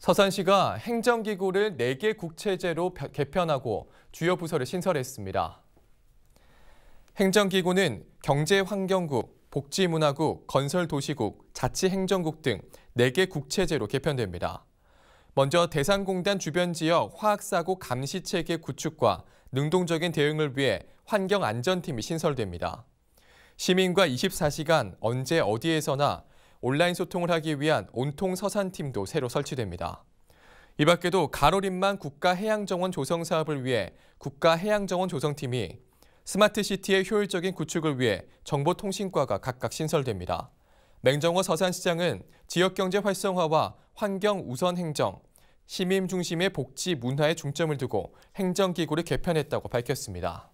서산시가 행정기구를 4개 국체제로 개편하고 주요 부서를 신설했습니다. 행정기구는 경제환경국, 복지문화국, 건설도시국, 자치행정국 등 4개 국체제로 개편됩니다. 먼저 대상공단 주변 지역 화학사고 감시체계 구축과 능동적인 대응을 위해 환경안전팀이 신설됩니다. 시민과 24시간 언제 어디에서나 온라인 소통을 하기 위한 온통 서산팀도 새로 설치됩니다. 이 밖에도 가로림만 국가해양정원 조성 사업을 위해 국가해양정원 조성팀이 스마트시티의 효율적인 구축을 위해 정보통신과가 각각 신설됩니다. 맹정어 서산시장은 지역경제 활성화와 환경 우선 행정, 시민 중심의 복지 문화에 중점을 두고 행정기구를 개편했다고 밝혔습니다.